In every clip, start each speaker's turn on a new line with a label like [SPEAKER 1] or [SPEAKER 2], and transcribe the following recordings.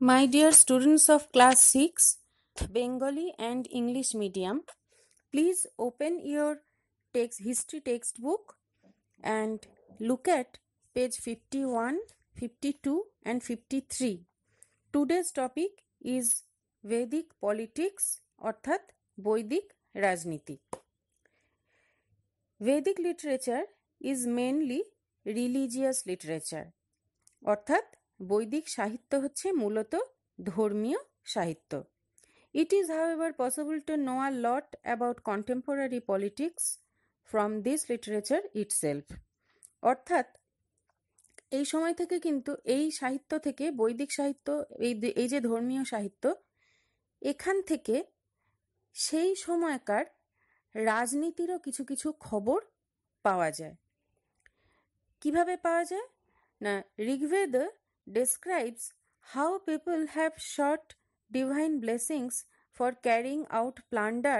[SPEAKER 1] My dear students of class 6, Bengali and English medium, please open your text history textbook and look at page 51, 52 and 53. Today's topic is Vedic politics or that Vedic Rajniti. Vedic literature is mainly religious literature that. বৈদিক সাহিত্য হচ্ছে মূলত ধর্মীয় সাহিত্য It is, however, possible to know a lot about contemporary politics from this literature itself. অর্থাৎ এই সময় থেকে কিন্তু এই সাহিত্য থেকে বৈদিক সাহিত্য এই এই যে ধর্মীয় সাহিত্য এখান থেকে সেই সময়কার রাজনীতিরও কিছু কিছু খবর পাওয়া যায় কিভাবে পাওয়া যায় না Rigveda describes how people have sought divine blessings for carrying out plunder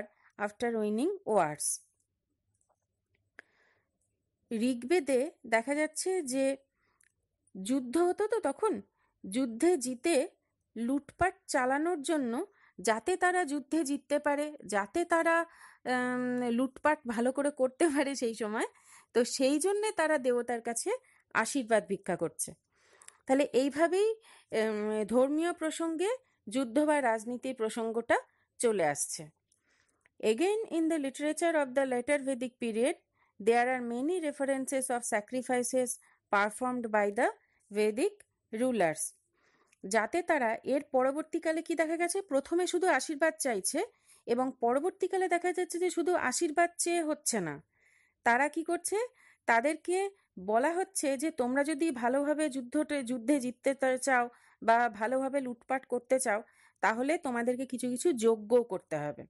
[SPEAKER 1] after winning wars. ঋগ্বেদে দেখা যাচ্ছে যে যুদ্ধ হতো তো তখন যুদ্ধে জিতে লুটপাট চালানোর জন্য যাতে তারা যুদ্ধে জিততে পারে যাতে তারা লুটপাট ভালো করে করতে পারে সেই সময় তো সেই জন্যে তারা দেবতার কাছে আশীর্বাদ ভিক্ষা করছে তাহলে এইভাবেই ধর্মীয় প্রসঙ্গে যুদ্ধ বা রাজনীতির প্রসঙ্গটা চলে আসছে again in the literature of the later Vedic period there are many references of sacrifices performed by the Vedic rulers যাতে তারা এর পরবর্তীকালে কি দেখা গেছে প্রথমে শুধু আশীর্বাদ চাইছে এবং পরবর্তীকালে দেখা যাচ্ছে যে শুধু আশীর্বাদ চেয়ে হচ্ছে না তারা কি করছে তাদেরকে বলা হচ্ছে যে তোমরা যদি ভালোভাবে যুদ্ধটে যুদ্ধে জিততে চাও বা ভালোভাবে লুটপাট করতে চাও তাহলে তোমাদেরকে কিছু কিছু যোগ্য করতে হবে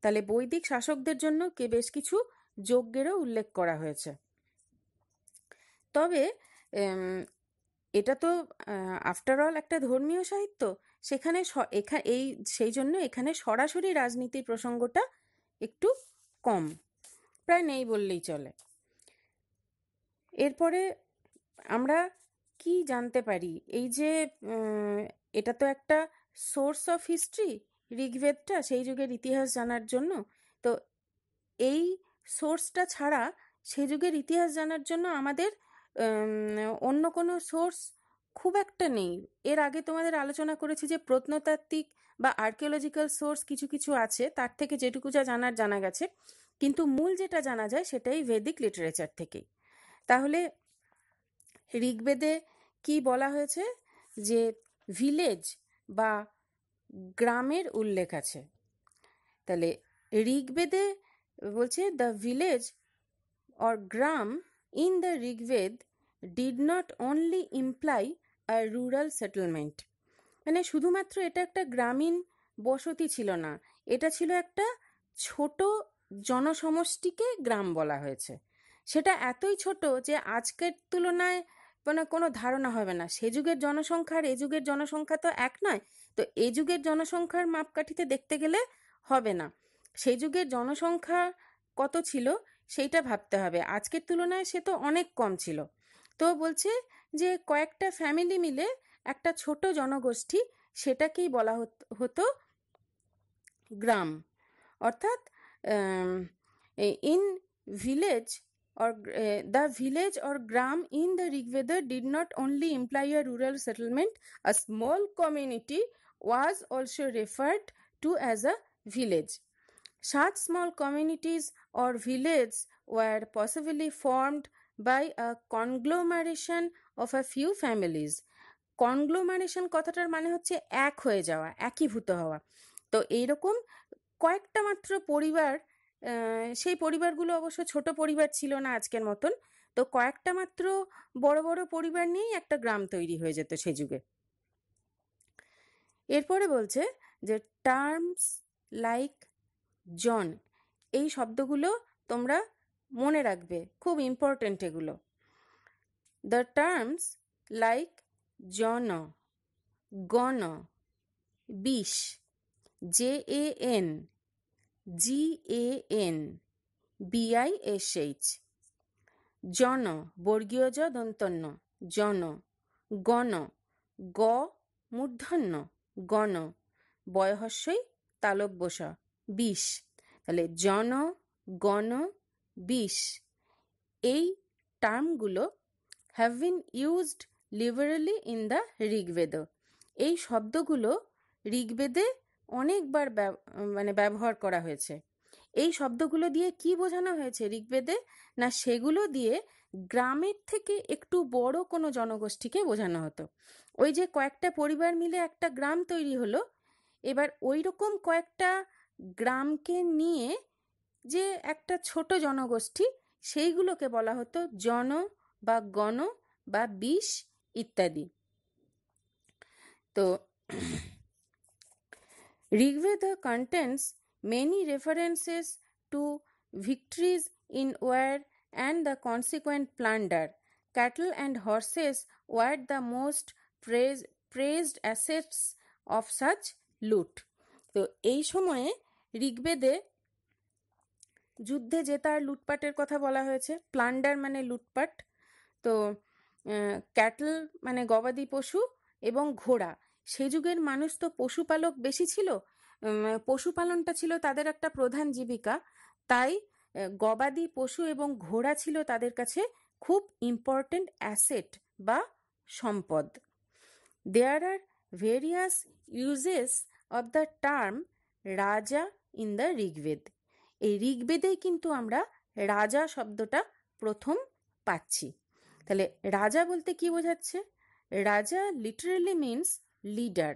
[SPEAKER 1] তাহলে বৈদিক শাসকদের জন্য কে বেশ কিছু যজ্ঞেরও উল্লেখ করা হয়েছে তবে এটা তো আফটার অল একটা ধর্মীয় সাহিত্য সেখানে এই সেই জন্য এখানে সরাসরি রাজনীতির প্রসঙ্গটা একটু কম প্রায় নেই বললেই চলে এরপরে আমরা কি জানতে পারি এই যে এটা তো একটা সোর্স অফ হিস্ট্রি ঋগ্বেদটা সেই যুগের ইতিহাস জানার জন্য তো এই সোর্সটা ছাড়া সেই যুগের ইতিহাস জানার জন্য আমাদের অন্য কোনো সোর্স খুব একটা নেই এর আগে তোমাদের আলোচনা করেছি যে প্রত্নতাত্ত্বিক বা আর্কিওলজিক্যাল সোর্স কিছু কিছু আছে তার থেকে যেটুকু যা জানার জানা গেছে কিন্তু মূল যেটা জানা যায় সেটাই ভেদিক লিটারেচার থেকেই তাহলে ঋগ্বেদে কি বলা হয়েছে যে ভিলেজ বা গ্রামের উল্লেখ আছে তাহলে ঋগ্বেদে বলছে the village or gram in the Rigveda did not only imply a rural settlement মানে শুধুমাত্র এটা একটা গ্রামীণ বসতি ছিল না এটা ছিল একটা ছোট জনসমষ্টিকে গ্রাম বলা হয়েছে সেটা এতই ছোট যে আজকের তুলনায় মানে কোনো ধারণা হবে না সে যুগের জনসংখ্যার এ যুগের জনসংখ্যা তো এক নয় তো এ যুগের জনসংখ্যার মাপকাঠিতে দেখতে গেলে হবে না সে যুগের জনসংখ্যা কত ছিল সেইটা ভাবতে হবে আজকের তুলনায় সে তো অনেক কম ছিল তো বলছে যে কয়েকটা ফ্যামিলি মিলে একটা ছোট জনগোষ্ঠী সেটাকেই বলা হতো গ্রাম অর্থাৎ in village or uh, the village or gram in the Rigveda did not only imply a rural settlement, a small community was also referred to as a village. Such small communities or villages were possibly formed by a conglomeration of a few families. Conglomeration কথাটার মানে হচ্ছে এক হয়ে যাওয়া একীভূত হওয়া তো এইরকম কয়েকটা মাত্র পরিবার সেই পরিবারগুলো অবশ্য ছোট পরিবার ছিল না আজকের মতন তো কয়েকটা মাত্র বড় বড় পরিবার নিয়েই একটা গ্রাম তৈরি হয়ে যেত সে যুগে এরপরে বলছে যে টার্মস লাইক জন এই শব্দগুলো তোমরা মনে রাখবে খুব ইম্পর্টেন্ট এগুলো দ্য টার্মস লাইক জন গণ বিষ J A N G A N B I S H জন বর্গীয় জ দন্তন্য জন গণ গ মূর্ধন্য গণ বয়হস্যই তালব্যস বিষ তাহলে জন গণ বিষ এই টার্মগুলো have been used liberally in the Rigveda এই শব্দগুলো ঋগ্বেদে অনেকবার মানে ব্যবহার করা হয়েছে এই শব্দগুলো দিয়ে কি বোঝানো হয়েছে ঋগ্বেদে না সেগুলো দিয়ে গ্রামের থেকে একটু বড় কোনো জনগোষ্ঠীকে বোঝানো হতো ওই যে কয়েকটা পরিবার মিলে একটা গ্রাম তৈরি হলো এবার ওই রকম কয়েকটা গ্রামকে নিয়ে যে একটা ছোট জনগোষ্ঠী সেইগুলোকে বলা হতো জন বা গণ বা বিষ ইত্যাদি তো Rigveda contains many references to victories in war and the consequent plunder. Cattle and horses were the most praise, praised assets of such loot. তো এই সময়ে ঋগ্বেদে যুদ্ধে জেতার লুটপাটের কথা বলা হয়েছে প্লান্ডার মানে লুটপাট তো ক্যাটল মানে গবাদি পশু এবং ঘোড়া সে যুগের মানুষ তো পশুপালক বেশি ছিল পশুপালনটা ছিল তাদের একটা প্রধান জীবিকা তাই গবাদি পশু এবং ঘোড়া ছিল তাদের কাছে খুব ইম্পর্টেন্ট অ্যাসেট বা সম্পদ there are various uses of the term raja in the Rigveda এই ঋগ্বেদেই কিন্তু আমরা রাজা শব্দটা প্রথম পাচ্ছি তাহলে রাজা বলতে কি বোঝাচ্ছে রাজা লিটারেলি মিনস লিডার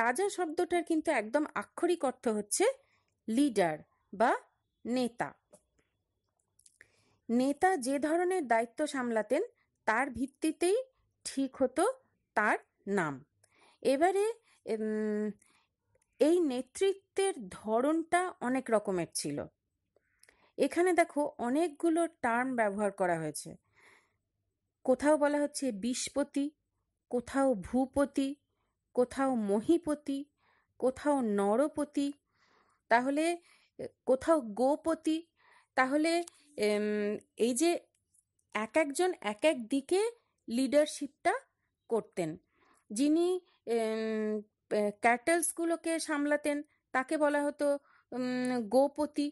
[SPEAKER 1] রাজা শব্দটার কিন্তু একদম আক্ষরিক অর্থ হচ্ছে লিডার বা নেতা নেতা যে ধরনের দায়িত্ব সামলাতেন তার ভিত্তিতেই ঠিক হতো তার নাম এবারে এই নেতৃত্বের ধরনটা অনেক রকমের ছিল এখানে দেখো অনেকগুলো টার্ম ব্যবহার করা হয়েছে কোথাও বলা হচ্ছে বিশপতি কোথাও ভূপতি কোথাও মহিপতি কোথাও নরপতি তাহলে কোথাও গোপতি তাহলে এই যে এক একজন এক এক দিকে লিডারশিপটা করতেন যিনি ক্যাটেলসগুলোকে সামলাতেন তাকে বলা হতো গোপতি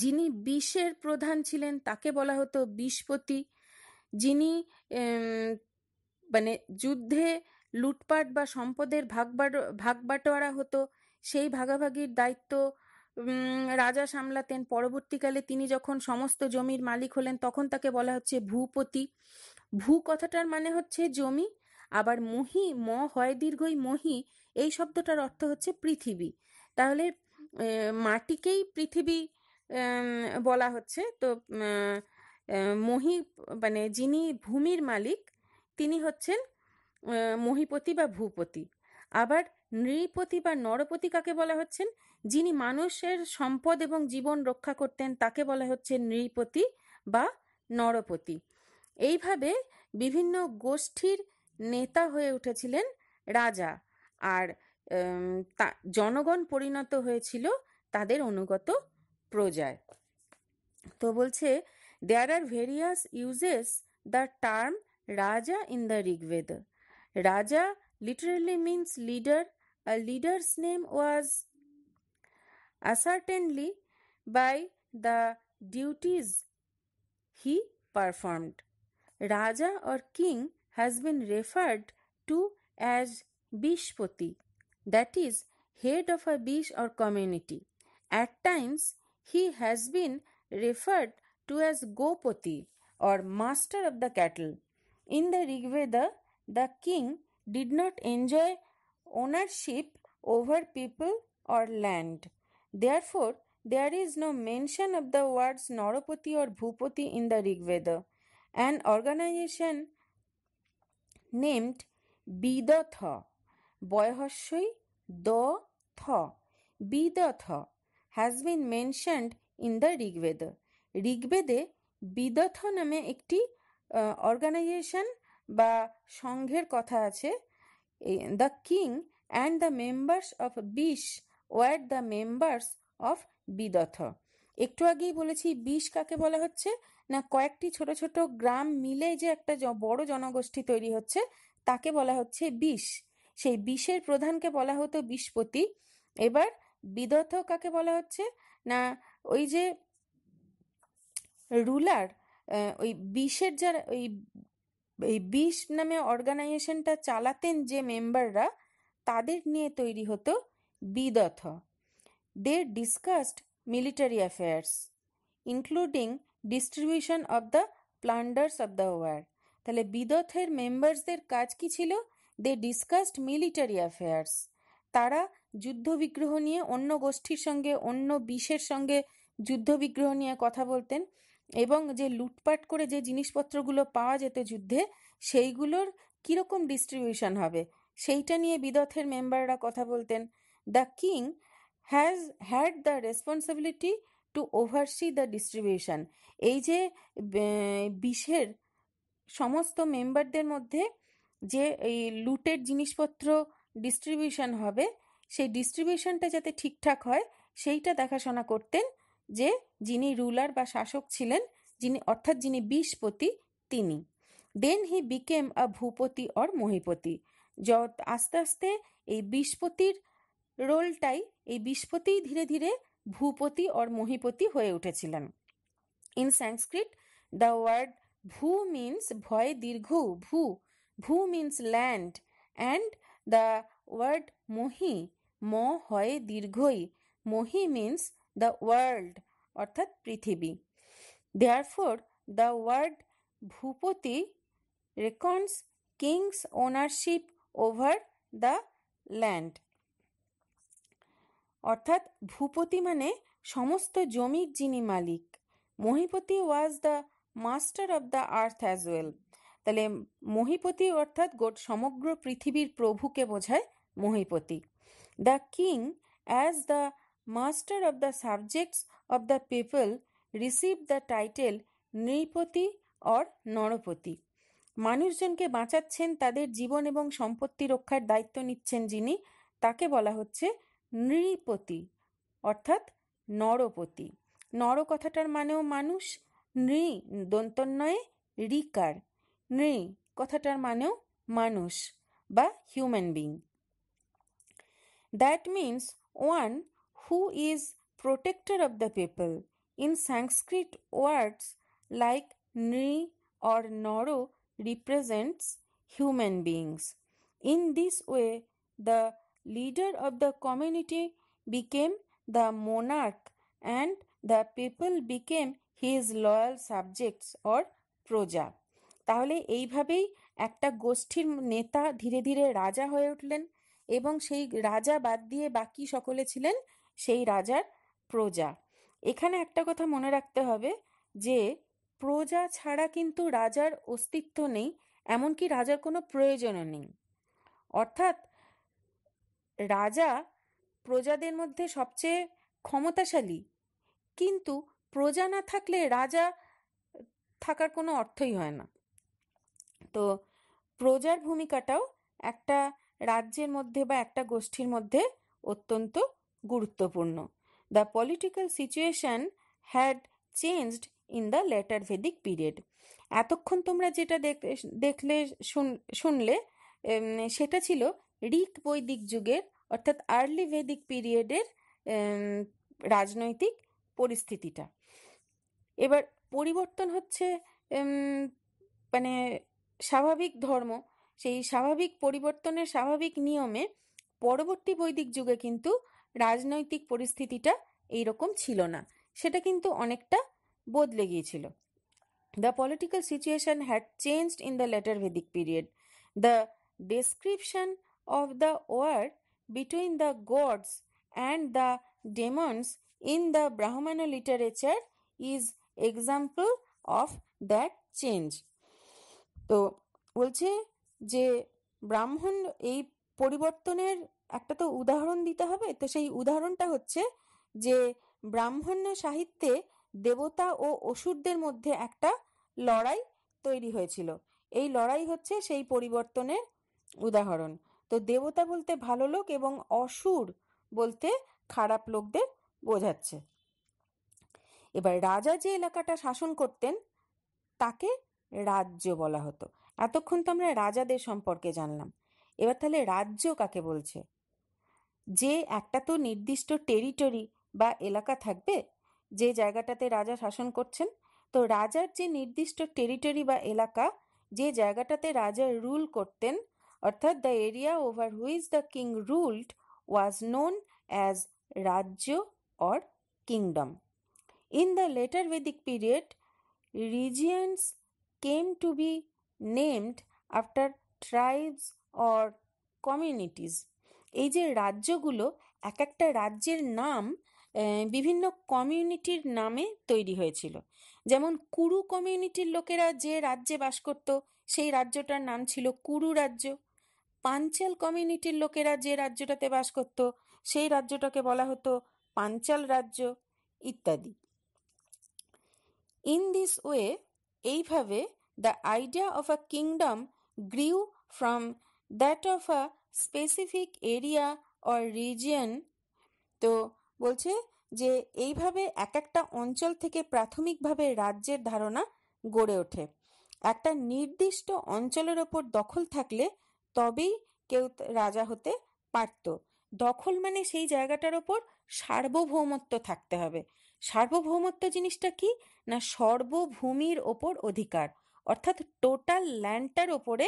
[SPEAKER 1] যিনি বিষের প্রধান ছিলেন তাকে বলা হতো বিষপতি যিনি মানে যুদ্ধে লুটপাট বা সম্পদের ভাগবাট ভাগবাটোয়ারা হতো সেই ভাগাভাগির দায়িত্ব রাজা সামলাতেন পরবর্তীকালে তিনি যখন সমস্ত জমির মালিক হলেন তখন তাকে বলা হচ্ছে ভূপতি ভূ কথাটার মানে হচ্ছে জমি আবার মহি ম হয় দীর্ঘই মহি এই শব্দটার অর্থ হচ্ছে পৃথিবী তাহলে মাটিকেই পৃথিবী বলা হচ্ছে তো মহি মানে যিনি ভূমির মালিক তিনি হচ্ছেন মহিপতি বা ভূপতি আবার নৃপতি বা নরপতি কাকে বলা হচ্ছেন যিনি মানুষের সম্পদ এবং জীবন রক্ষা করতেন তাকে বলা হচ্ছে নৃপতি বা নরপতি এইভাবে বিভিন্ন গোষ্ঠীর নেতা হয়ে উঠেছিলেন রাজা আর জনগণ পরিণত হয়েছিল তাদের অনুগত প্রজায় তো বলছে there are various uses the term raja in the Rigveda Raja literally means leader. A leader's name was ascertained by the duties he performed. Raja or king has been referred to as Bishpati, that is, head of a bish or community. At times, he has been referred to as Gopati or master of the cattle. In the Rig Veda, the king did not enjoy ownership over people or land. Therefore, there is no mention of the words Naropati or Bhupati in the Rig Veda. An organization named Bidatha, Boyhoshoi Do Tha, Bidatha has been mentioned in the Rig Veda. ঋগ্বেদে বিদথ নামে একটি organisation বা সংঘের কথা আছে the king and the members of vish were the members of vidatha একটু আগেই বলেছি বিষ কাকে বলা হচ্ছে না কয়েকটি ছোট ছোট গ্রাম মিলে যে একটা বড় জনগোষ্ঠী তৈরি হচ্ছে তাকে বলা হচ্ছে বিষ সেই বিষের প্রধানকে বলা হতো বিষপতি এবার বিদথ কাকে বলা হচ্ছে না ওই যে রুলার ওই বিষের যারা ওই এই বিশ নামে অর্গানাইজেশনটা চালাতেন যে মেম্বাররা তাদের নিয়ে তৈরি হতো vidatha they discussed military affairs including distribution of the plunders of the war তাহলে বিদথের মেম্বার্সদের কাজ কি ছিল দে ডিসকাসড মিলিটারি অ্যাফেয়ার্স তারা যুদ্ধবিগ্রহ নিয়ে অন্য গোষ্ঠীর সঙ্গে অন্য বিষের সঙ্গে যুদ্ধবিগ্রহ নিয়ে কথা বলতেন এবং যে লুটপাট করে যে জিনিসপত্রগুলো পাওয়া যেত যুদ্ধে সেইগুলোর কীরকম ডিস্ট্রিবিউশন হবে সেইটা নিয়ে বিদথের মেম্বাররা কথা বলতেন the king has had the responsibility to oversee the distribution এই যে বিশের সমস্ত মেম্বারদের মধ্যে যে এই লুটের জিনিসপত্র ডিস্ট্রিবিউশন হবে সেই ডিস্ট্রিবিউশনটা যাতে ঠিকঠাক হয় সেইটা দেখাশোনা করতেন যে যিনি রুলার বা শাসক ছিলেন যিনি অর্থাৎ যিনি বিশপতি তিনি then he became a bhupati or mahipati যত আস্তে আস্তে এই বিশপতির রোলটাই এই বিশপতি ধীরে ধীরে ভূপতি অর মহিপতি হয়ে উঠেছিলেন ইন সংস্কৃত দ্য ওয়ার্ড ভূ মিন্স ভয় দীর্ঘ ভূ ভূ means land and the word মহি ম হয় দীর্ঘই মহি মিন্স দ্য ওয়ার্ল্ড অর্থাৎ পৃথিবী দেয়ারফোর দ্য ওয়ার্ড ভূপতি reckons king's ownership over the land অর্থাৎ ভূপতি মানে সমস্ত জমির যিনি মালিক মহিপতি was the master of the earth as well তাহলে মহিপতি অর্থাৎ গোট সমগ্র পৃথিবীর প্রভুকে বোঝায় মহিপতি the king as the master of the subjects of the people receive the title নৃপতি অর নরপতি মানুষজনকে বাঁচাচ্ছেন তাদের জীবন এবং সম্পত্তি রক্ষার দায়িত্ব নিচ্ছেন যিনি তাকে বলা হচ্ছে নৃপতি অর্থাৎ নরপতি নর কথাটার মানেও মানুষ নৃ দন্তন্বয়ে রিকার নৃ কথাটার মানেও মানুষ বা human being that means one who is protector of the people. In Sanskrit, words like Nri or noro represents human beings. In this way, the leader of the community became the monarch and the people became his loyal subjects or proja তাহলে এইভাবেই একটা গোষ্ঠীর নেতা ধীরে ধীরে রাজা হয়ে উঠলেন এবং সেই রাজা বাদ দিয়ে বাকি সকলে ছিলেন সেই রাজার প্রজা এখানে একটা কথা মনে রাখতে হবে যে প্রজা ছাড়া কিন্তু রাজার অস্তিত্ব নেই এমনকি রাজার কোনো প্রয়োজনও নেই অর্থাৎ রাজা প্রজাদের মধ্যে সবচেয়ে ক্ষমতাশালী কিন্তু প্রজা না থাকলে রাজা থাকার কোনো অর্থই হয় না তো প্রজার ভূমিকাটাও একটা রাজ্যের মধ্যে বা একটা গোষ্ঠীর মধ্যে অত্যন্ত গুরুত্বপূর্ণ the political situation had changed in the later Vedic period এতক্ষণ তোমরা যেটা দেখলে শুনলে সেটা ছিল রিক বৈদিক যুগের অর্থাৎ আর্লি ভেদিক পিরিয়ডের রাজনৈতিক পরিস্থিতিটা এবার পরিবর্তন হচ্ছে মানে স্বাভাবিক ধর্ম সেই স্বাভাবিক পরিবর্তনের স্বাভাবিক নিয়মে পরবর্তী বৈদিক যুগে কিন্তু রাজনৈতিক পরিস্থিতিটা এইরকম ছিল না সেটা কিন্তু অনেকটা বদলে গিয়েছিল the political situation had changed in the later Vedic period the description of the war between the gods and the demons in the Brahmana literature is example of that change তো বলছে যে ব্রাহ্মণ এই পরিবর্তনের একটা তো উদাহরণ দিতে হবে তো সেই উদাহরণটা হচ্ছে যে ব্রাহ্মণ্য সাহিত্যে দেবতা ও অসুরদের মধ্যে একটা লড়াই তৈরি হয়েছিল এই লড়াই হচ্ছে সেই পরিবর্তনের উদাহরণ তো দেবতা বলতে ভালো লোক এবং অসুর বলতে খারাপ লোকদের বোঝাচ্ছে এবার রাজা যে এলাকাটা শাসন করতেন তাকে রাজ্য বলা হতো এতক্ষণ তো আমরা রাজাদের সম্পর্কে জানলাম এবার তাহলে রাজ্য কাকে বলছে যে একটা তো নির্দিষ্ট টেরিটরি বা এলাকা থাকবে যে জায়গাটাতে রাজা শাসন করছেন তো রাজার যে নির্দিষ্ট টেরিটরি বা এলাকা যে জায়গাটাতে রাজা রুল করতেন অর্থাৎ the area over which the king ruled was known as rajya or kingdom in the later Vedic period regions came to be named after tribes or communities. এই যে রাজ্যগুলো এক একটা রাজ্যের নাম বিভিন্ন কমিউনিটির নামে তৈরি হয়েছিল যেমন কুরু কমিউনিটির লোকেরা যে রাজ্যে বাস করত সেই রাজ্যটার নাম ছিল কুরু রাজ্য পাঞ্চাল কমিউনিটির লোকেরা যে রাজ্যটাতে বাস করত সেই রাজ্যটাকে বলা হতো পাঞ্চাল রাজ্য ইত্যাদি ইন দিস ওয়ে এইভাবে the idea of a kingdom grew from that of a specific area or region তো বলছে যে এইভাবে এক একটা অঞ্চল থেকে প্রাথমিকভাবে রাজ্যের ধারণা গড়ে ওঠে একটা নির্দিষ্ট অঞ্চলের ওপর দখল থাকলে তবেই কেউ রাজা হতে পারত দখল মানে সেই জায়গাটার ওপর সার্বভৌমত্ব থাকতে হবে সার্বভৌমত্ব জিনিসটা কি না সর্বভূমির ওপর অধিকার অর্থাৎ টোটাল ল্যান্ডটার ওপরে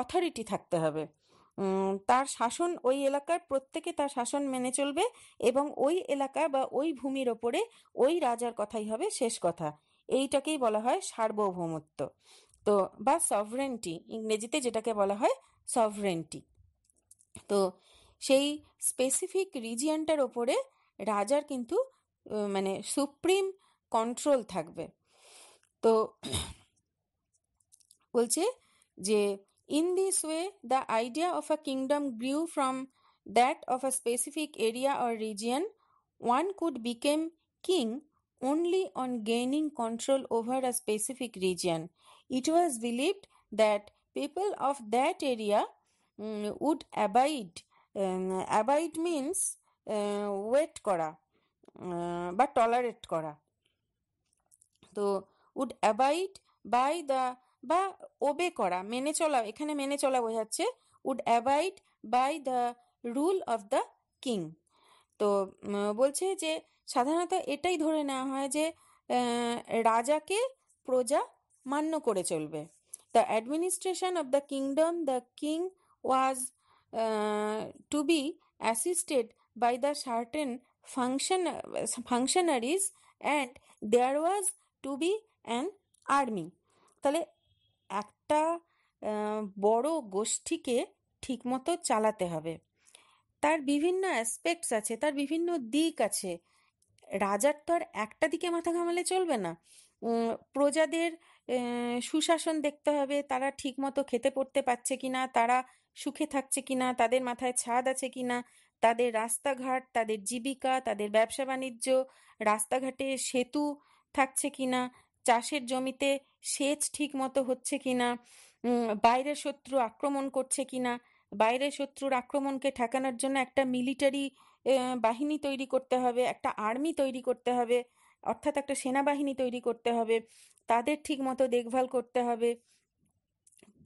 [SPEAKER 1] অথরিটি থাকতে হবে তার শাসন ওই এলাকার প্রত্যেকে তার শাসন মেনে চলবে এবং ওই এলাকা বা ওই ভূমির ওপরে ওই রাজার কথাই হবে শেষ কথা এইটাকেই বলা হয় সার্বভৌমত্ব তো বা সভরেন্টি ইংরেজিতে যেটাকে বলা হয় সভরেন্টি তো সেই স্পেসিফিক রিজিয়নটার ওপরে রাজার কিন্তু মানে সুপ্রিম কন্ট্রোল থাকবে তো বলছে যে In this way, the idea of a kingdom grew from that of a specific area or region. One could become king only on gaining control over a specific region. It was believed that people of that area um, would abide. Um, abide means uh, wait kora, করা বা tolerate করা তো would abide by the বা ওবে করা মেনে চলা এখানে মেনে চলা বোঝাচ্ছে would abide by the rule of the king তো বলছে যে সাধারণত এটাই ধরে নেওয়া হয় যে রাজাকে প্রজা মান্য করে চলবে the administration of the kingdom the king was to be assisted by the certain function functionaries and there was to be an army তাহলে একটা বড় গোষ্ঠীকে ঠিকমতো চালাতে হবে তার বিভিন্ন অ্যাসপেক্টস আছে তার বিভিন্ন দিক আছে রাজার তো আর একটা দিকে মাথা ঘামালে চলবে না প্রজাদের সুশাসন দেখতে হবে তারা ঠিকমতো খেতে পড়তে পারছে কিনা তারা সুখে থাকছে কিনা তাদের মাথায় ছাদ আছে কিনা তাদের রাস্তাঘাট তাদের জীবিকা তাদের ব্যবসা বাণিজ্য রাস্তাঘাটে সেতু থাকছে কিনা চাষের জমিতে সেচ ঠিক মতো হচ্ছে কিনা বাইরের শত্রু আক্রমণ করছে কিনা বাইরের শত্রুর আক্রমণকে ঠেকানোর জন্য একটা মিলিটারি বাহিনী তৈরি করতে হবে একটা আর্মি তৈরি করতে হবে অর্থাৎ একটা সেনাবাহিনী তৈরি করতে হবে তাদের ঠিক মতো দেখভাল করতে হবে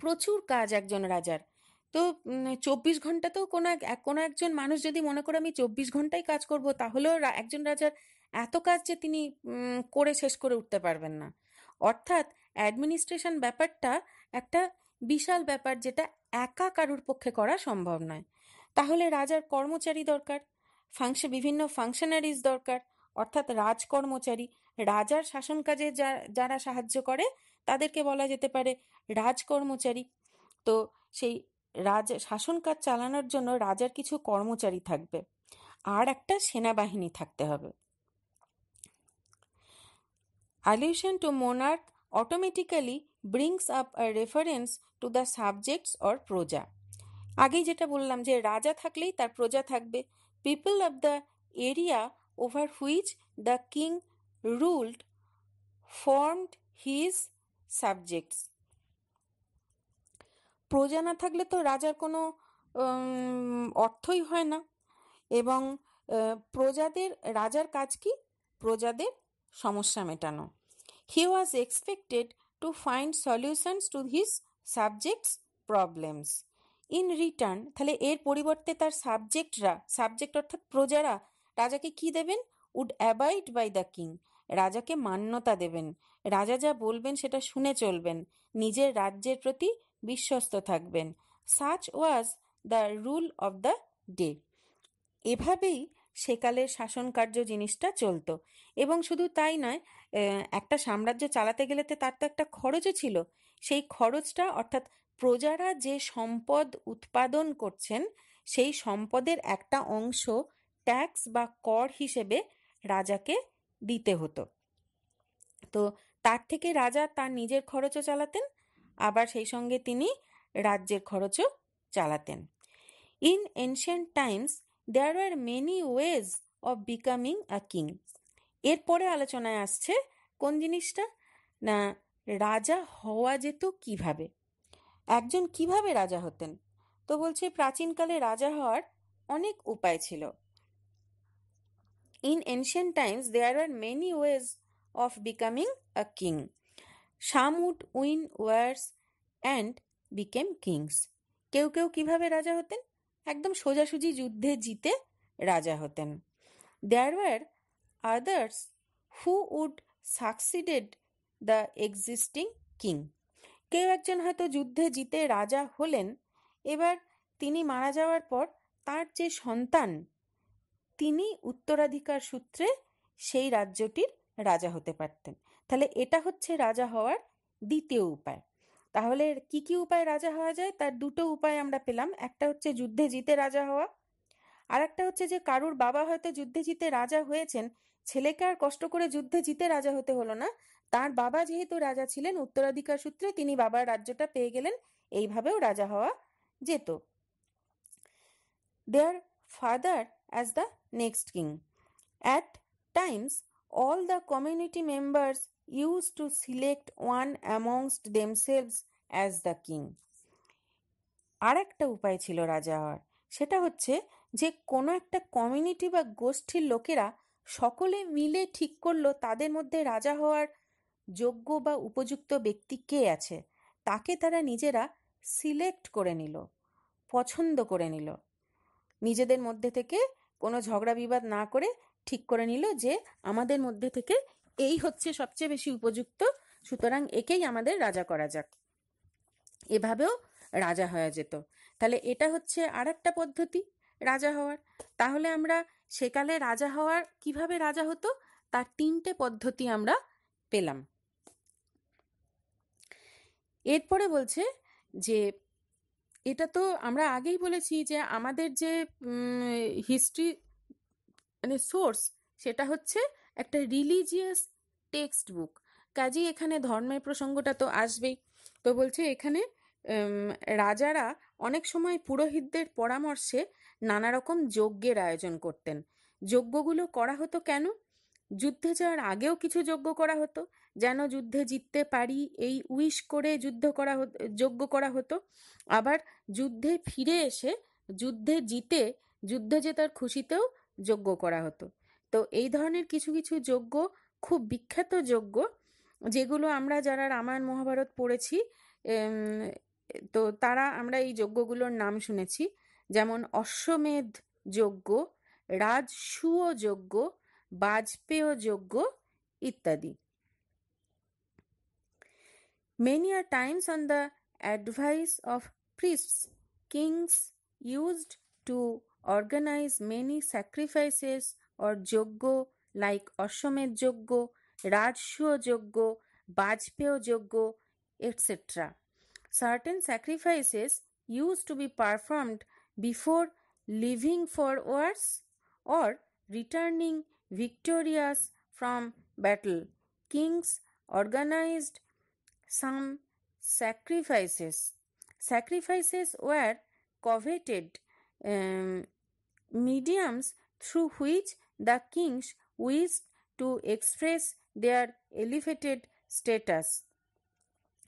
[SPEAKER 1] প্রচুর কাজ একজন রাজার তো চব্বিশ ঘন্টা তো কোনো এক কোনো একজন মানুষ যদি মনে করে আমি চব্বিশ ঘন্টাই কাজ করব তাহলেও একজন রাজার এত কাজ যে তিনি করে শেষ করে উঠতে পারবেন না অর্থাৎ অ্যাডমিনিস্ট্রেশন ব্যাপারটা একটা বিশাল ব্যাপার যেটা একা কারুর পক্ষে করা সম্ভব নয় তাহলে রাজার কর্মচারী দরকার ফাংশে বিভিন্ন ফাংশনারিজ দরকার অর্থাৎ রাজ কর্মচারী রাজার শাসন কাজে যারা সাহায্য করে তাদেরকে বলা যেতে পারে রাজ কর্মচারী তো সেই রাজ শাসন কাজ চালানোর জন্য রাজার কিছু কর্মচারী থাকবে আর একটা সেনাবাহিনী থাকতে হবে allusion to monarch automatically brings up a reference to the subjects or praja আগেই যেটা বললাম যে রাজা থাকলেই তার প্রজা থাকবে people of the area over which the king ruled formed his subjects প্রজা না থাকলে তো রাজার কোনো অর্থই হয় না এবং প্রজাদের রাজার কাজ কি প্রজাদের সমস্যা মেটানো He was expected to find solutions to his subjects' problems. In return তাহলে এর পরিবর্তে তার সাবজেক্টরা সাবজেক্ট অর্থাৎ প্রজারা রাজাকে কি দেবেন would abide by the king রাজাকে মান্যতা দেবেন রাজা যা বলবেন সেটা শুনে চলবেন নিজের রাজ্যের প্রতি বিশ্বস্ত থাকবেন such was the rule of the day এভাবেই সেকালের শাসনকার্য জিনিসটা চলত এবং শুধু তাই নয় একটা সাম্রাজ্য চালাতে গেলে তার তো একটা খরচও ছিল সেই খরচটা অর্থাৎ প্রজারা যে সম্পদ উৎপাদন করছেন সেই সম্পদের একটা অংশ ট্যাক্স বা কর হিসেবে রাজাকে দিতে হতো তো তার থেকে রাজা তার নিজের খরচও চালাতেন আবার সেই সঙ্গে তিনি রাজ্যের খরচও চালাতেন in ancient times there are many ways of becoming a king এরপরে আলোচনায় আসছে কোন জিনিসটা না রাজা হওয়া যেত কিভাবে একজন কিভাবে রাজা হতেন তো বলছে প্রাচীনকালে রাজা হওয়ার অনেক উপায় ছিল in ancient times there are many ways of becoming a king some would win wars and became kings কেউ কেউ কিভাবে রাজা হতেন একদম সোজাসুজি যুদ্ধে জিতে রাজা হতেন there were others who would succeeded the existing king কেউ একজন হয়তো যুদ্ধে জিতে রাজা হলেন এবার তিনি মারা যাওয়ার পর তার যে সন্তান তিনি উত্তরাধিকার সূত্রে সেই রাজ্যটির রাজা হতে পারতেন তাহলে এটা হচ্ছে রাজা হওয়ার দ্বিতীয় উপায় তাহলে কি কি উপায় রাজা হওয়া যায় তার দুটো উপায় আমরা পেলাম একটা হচ্ছে যুদ্ধে জিতে রাজা হওয়া আর একটা হচ্ছে যে কারুর বাবা হয়তো যুদ্ধে জিতে রাজা হয়েছেন ছেলেকে আর কষ্ট করে যুদ্ধে জিতে রাজা হতে হলো না তার বাবা যেহেতু রাজা ছিলেন উত্তরাধিকার সূত্রে তিনি বাবার রাজ্যটা পেয়ে গেলেন এইভাবেও রাজা হওয়া যেত their father as the next king at times all the community members use to select one amongst themselves as the king আর একটা উপায় ছিল রাজা হওয়ার সেটা হচ্ছে যে কোনো একটা কমিউনিটি বা গোষ্ঠীর লোকেরা সকলে মিলে ঠিক করলো তাদের মধ্যে রাজা হওয়ার যোগ্য বা উপযুক্ত ব্যক্তি কে আছে তাকে তারা নিজেরা সিলেক্ট করে নিল পছন্দ করে নিল নিজেদের মধ্যে থেকে কোনো ঝগড়া বিবাদ না করে ঠিক করে নিল যে আমাদের মধ্যে থেকে এই হচ্ছে সবচেয়ে বেশি উপযুক্ত সুতরাং একেই আমাদের রাজা করা যাক এভাবেও রাজা হয়ে যেত তাহলে এটা হচ্ছে আর একটা পদ্ধতি রাজা হওয়ার তাহলে আমরা সেকালে রাজা হওয়ার কিভাবে রাজা হতো তার তিনটে পদ্ধতি আমরা পেলাম এরপরে বলছে যে এটা তো আমরা আগেই বলেছি যে আমাদের যে হিস্ট্রি মানে সোর্স সেটা হচ্ছে একটা রিলিজিয়াস টেক্সট বুক কাজেই এখানে ধর্মের প্রসঙ্গটা তো আসবেই তো বলছে এখানে রাজারা অনেক সময় পুরোহিতদের পরামর্শে নানা রকম যজ্ঞের আয়োজন করতেন যজ্ঞগুলো করা হতো কেন যুদ্ধে যাওয়ার আগেও কিছু যজ্ঞ করা হতো যেন যুদ্ধে জিততে পারি এই উইশ করে যুদ্ধ করা হতো যজ্ঞ করা হতো আবার যুদ্ধে ফিরে এসে যুদ্ধে জিতে যুদ্ধ জেতার খুশিতেও যজ্ঞ করা হতো তো এই ধরনের কিছু কিছু যজ্ঞ খুব বিখ্যাত যজ্ঞ যেগুলো আমরা যারা রামায়ণ মহাভারত পড়েছি তো তারা আমরা এই যজ্ঞগুলোর নাম শুনেছি যেমন অশ্বমেধ যজ্ঞ রাজসূয় যজ্ঞ বাজপেয় যজ্ঞ ইত্যাদি many are times on the advice of priests kings used to organize many sacrifices or যোগ্য like Ashvamedha yajna Rajasuya yajna Vajapeya yajna etcetera certain sacrifices use to be performed before leaving for wars or returning victorious from battle kings organized some sacrifices sacrifices were coveted mediums through which the kings wish to express their elevated status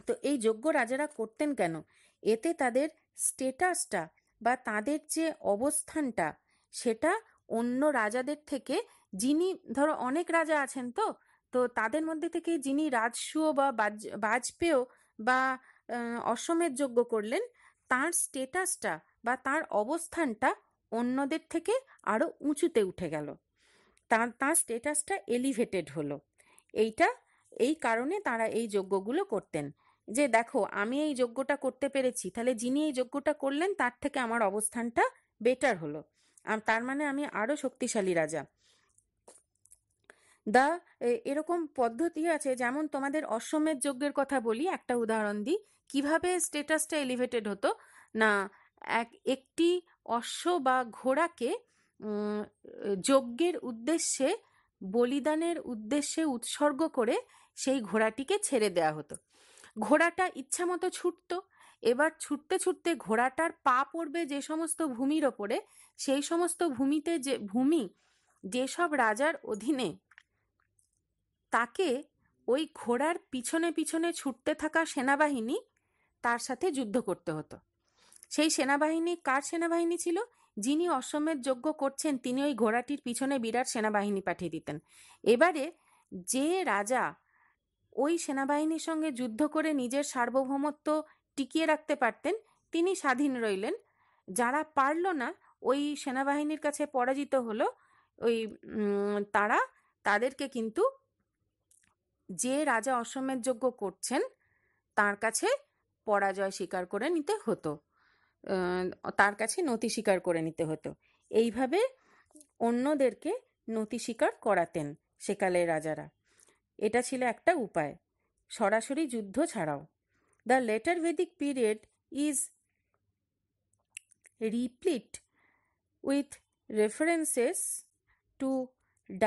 [SPEAKER 1] তো এই যোগ্য রাজারা করতেন কেন এতে তাদের স্টেটাসটা বা তাদের যে অবস্থানটা সেটা অন্য রাজাদের থেকে যিনি ধরো অনেক রাজা আছেন তো তো তাদের মধ্যে থেকে যিনি রাজসুয় বা বাজপেয় বা অসমের যোগ্য করলেন তার স্টেটাসটা বা তার অবস্থানটা অন্যদের থেকে আরও উঁচুতে উঠে গেল তার তার স্টেটাসটা এলিভেটেড হলো এইটা এই কারণে তারা এই যজ্ঞগুলো করতেন যে দেখো আমি এই যজ্ঞটা করতে পেরেছি তাহলে যিনি এই যজ্ঞটা করলেন তার থেকে আমার অবস্থানটা বেটার হলো তার মানে আমি আরও শক্তিশালী রাজা দা এরকম পদ্ধতি আছে যেমন তোমাদের অশ্বমেধ যজ্ঞের কথা বলি একটা উদাহরণ দিই কিভাবে স্টেটাসটা এলিভেটেড হতো না এক একটি অশ্ব বা ঘোড়াকে যজ্ঞের উদ্দেশ্যে বলিদানের উদ্দেশ্যে উৎসর্গ করে সেই ঘোড়াটিকে ছেড়ে দেয়া হতো ঘোড়াটা ইচ্ছামতো ছুটত এবার ছুটতে ছুটতে ঘোড়াটার পা পড়বে যে সমস্ত ভূমির ওপরে সেই সমস্ত ভূমিতে যে ভূমি যেসব রাজার অধীনে তাকে ওই ঘোড়ার পিছনে পিছনে ছুটতে থাকা সেনাবাহিনী তার সাথে যুদ্ধ করতে হতো সেই সেনাবাহিনী কার সেনাবাহিনী ছিল যিনি অশ্বমেধ যোগ্য করছেন তিনি ওই ঘোড়াটির পিছনে বিরাট সেনাবাহিনী পাঠিয়ে দিতেন এবারে যে রাজা ওই সেনাবাহিনীর সঙ্গে যুদ্ধ করে নিজের সার্বভৌমত্ব টিকিয়ে রাখতে পারতেন তিনি স্বাধীন রইলেন যারা পারল না ওই সেনাবাহিনীর কাছে পরাজিত হলো ওই তারা তাদেরকে কিন্তু যে রাজা অসমের যোগ্য করছেন তার কাছে পরাজয় স্বীকার করে নিতে হতো তার কাছে নতি স্বীকার করে নিতে হতো এইভাবে অন্যদেরকে নতি স্বীকার করাতেন সেকালের রাজারা এটা ছিল একটা উপায় সরাসরি যুদ্ধ ছাড়াও the later Vedic period is replete with references to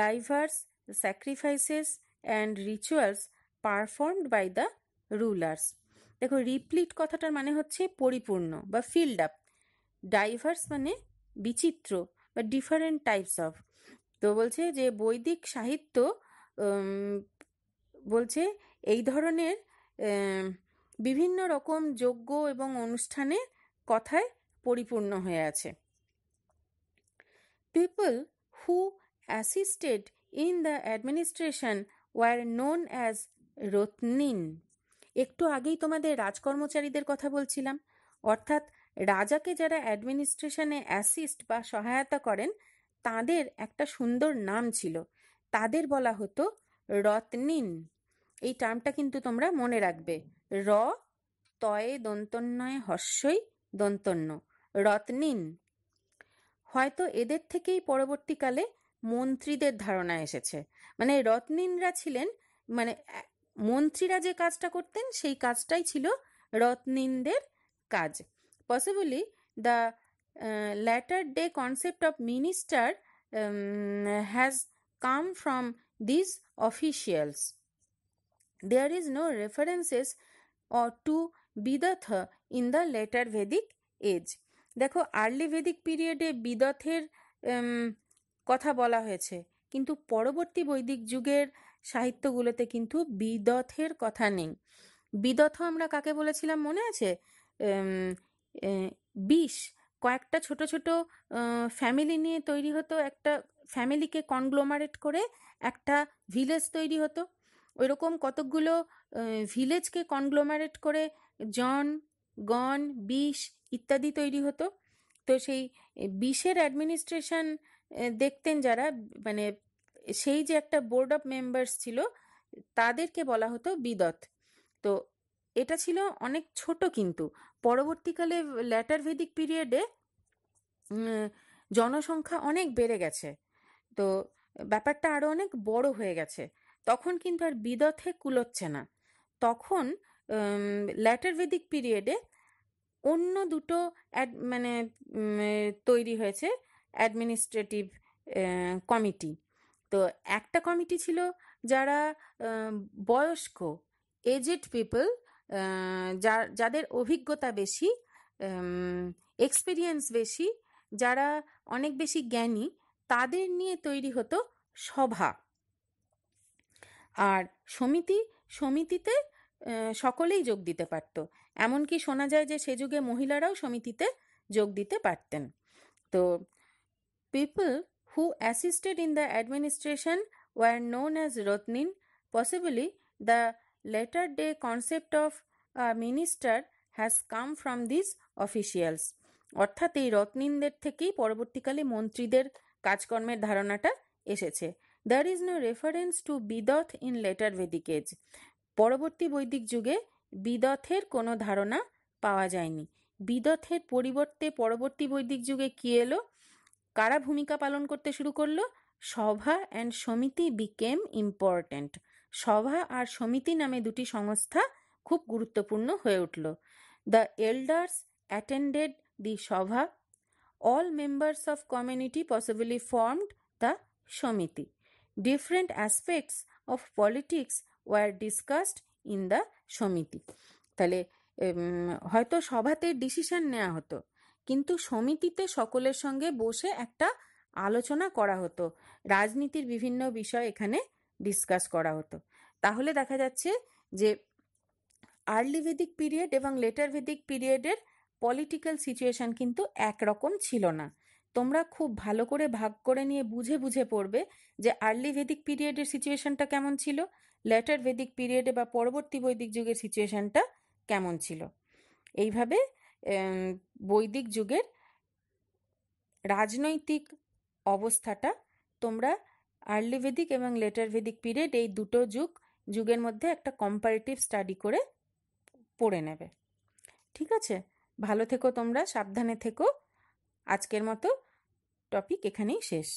[SPEAKER 1] diverse sacrifices and rituals performed by the rulers দেখো রিপ্লিট কথাটার মানে হচ্ছে পরিপূর্ণ বা ফিল্ড আপ ডাইভার্স মানে বিচিত্র বা ডিফারেন্ট টাইপস অফ তো বলছে যে বৈদিক সাহিত্য বলছে এই ধরনের বিভিন্ন রকম যজ্ঞ এবং অনুষ্ঠানে কথায় পরিপূর্ণ হয়ে আছে people who assisted in the administration were known as ratnin একটু আগেই তোমাদের রাজকর্মচারীদের কথা বলছিলাম অর্থাৎ রাজাকে যারা অ্যাডমিনিস্ট্রেশনে অ্যাসিস্ট বা সহায়তা করেন তাদের একটা সুন্দর নাম ছিল তাদের বলা হতো রত্নিন এই টার্মটা কিন্তু তোমরা মনে রাখবে র তয়ে দন্তন্নয় হস্যই দন্তন্য রত্নিন হয়তো এদের থেকেই পরবর্তীকালে মন্ত্রীদের ধারণা এসেছে মানে রত্নিনরা ছিলেন মানে মন্ত্রীরা যে কাজটা করতেন সেই কাজটাই ছিল রত্নিনদের কাজ possibly the latter day concept of minister has come from this officials There is no references or uh, to বিদথ in the later Vedic age. দেখো আর্লি ভেদিক পিরিয়ডে বিদথের কথা বলা হয়েছে কিন্তু পরবর্তী বৈদিক যুগের সাহিত্যগুলোতে কিন্তু বিদথের কথা নেই বিদথ আমরা কাকে বলেছিলাম মনে আছে বিষ কয়েকটা ছোট ছোট ফ্যামিলি নিয়ে তৈরি হতো একটা ফ্যামিলিকে কনগ্লোমারেট করে একটা ভিলেজ তৈরি হতো ওই রকম কতকগুলো ভিলেজকে কনগ্লোমারেট করে জন গন বিষ ইত্যাদি তৈরি হতো তো সেই বিষের অ্যাডমিনিস্ট্রেশন দেখতেন যারা মানে সেই যে একটা বোর্ড অফ মেম্বার্স ছিল তাদেরকে বলা হতো বিদত তো এটা ছিল অনেক ছোট কিন্তু পরবর্তীকালে ল্যাটার ভেদিক পিরিয়ডে জনসংখ্যা অনেক বেড়ে গেছে তো ব্যাপারটা আরও অনেক বড় হয়ে গেছে তখন কিন্তু আর বিদথে কুলোচ্ছে না তখন ল্যাটার ভেদিক পিরিয়ডে অন্য দুটো মানে তৈরি হয়েছে অ্যাডমিনিস্ট্রেটিভ কমিটি তো একটা কমিটি ছিল যারা বয়স্ক এজেড পিপল যাদের অভিজ্ঞতা বেশি এক্সপিরিয়েন্স বেশি যারা অনেক বেশি জ্ঞানী তাদের নিয়ে তৈরি হতো সভা আর সমিতি সমিতিতে সকলেই যোগ দিতে পারত এমনকি শোনা যায় যে সে যুগে মহিলারাও সমিতিতে যোগ দিতে পারতেন তো people who assisted in the administration were known as ratnin possibly the later day concept of minister has come from this officials অর্থাৎ এই রত্নিনদের থেকেই পরবর্তীকালে মন্ত্রীদের কাজকর্মের ধারণাটা এসেছে there is no reference to vidatha in later Vedic age পরবর্তী বৈদিক যুগে বিদথের কোনো ধারণা পাওয়া যায়নি বিদথের পরিবর্তে পরবর্তী বৈদিক যুগে কী এলো কারা ভূমিকা পালন করতে শুরু করলো সভা অ্যান্ড সমিতি বিকেম ইম্পর্ট্যান্ট সভা আর সমিতি নামে দুটি সংস্থা খুব গুরুত্বপূর্ণ হয়ে উঠল the elders attended the sabha all members of community possibly formed the samiti Different aspects of politics were discussed in the সমিতি তাহলে হয়তো সভাতে ডিসিশন নেওয়া হতো কিন্তু সমিতিতে সকলের সঙ্গে বসে একটা আলোচনা করা হতো রাজনীতির বিভিন্ন বিষয় এখানে ডিসকাস করা হতো তাহলে দেখা যাচ্ছে যে আর্লি ভেদিক পিরিয়ড এবং লেটার ভেদিক পিরিয়ডের পলিটিক্যাল সিচুয়েশন কিন্তু একরকম ছিল না তোমরা খুব ভালো করে ভাগ করে নিয়ে বুঝে বুঝে পড়বে যে আর্লি ভেদিক পিরিয়ডের সিচুয়েশনটা কেমন ছিল লেটার ভেদিক পিরিয়ডে বা পরবর্তী বৈদিক যুগের সিচুয়েশনটা কেমন ছিল এইভাবে বৈদিক যুগের রাজনৈতিক অবস্থাটা তোমরা আর্লি ভেদিক এবং লেটার ভেদিক পিরিয়ড এই দুটো যুগ যুগের মধ্যে একটা কম্পারেটিভ স্টাডি করে পড়ে নেবে ঠিক আছে ভালো থেকো তোমরা সাবধানে থেকো আজকের মতো টপিক এখানেই শেষ